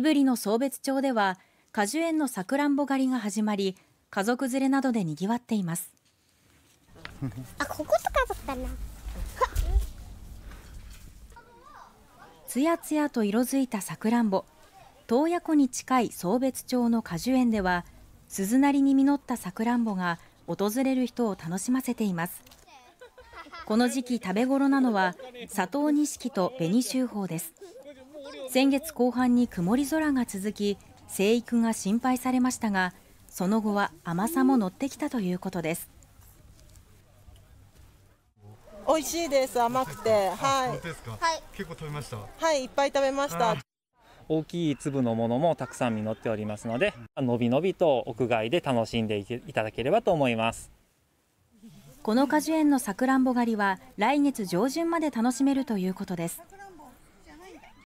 胆振の送別町では果樹園のさくらんぼ狩りが始まり家族連れなどでにぎわっています あここと家族かなつやつやと色づいたさくらんぼ洞爺湖に近い送別町の果樹園では鈴なりに実ったさくらんぼが訪れる人を楽しませていますこの時期食べ頃なのは砂糖錦と紅秋峰です先月後半に曇り空が続き生育が心配されましたがその後は甘さも乗ってきたということです美味しいです甘くてはい、はい、結構食べましたはいいっぱい食べました大きい粒のものもたくさん実っておりますのでのびのびと屋外で楽しんでいただければと思いますこの果樹園のさくらんぼ狩りは来月上旬まで楽しめるということです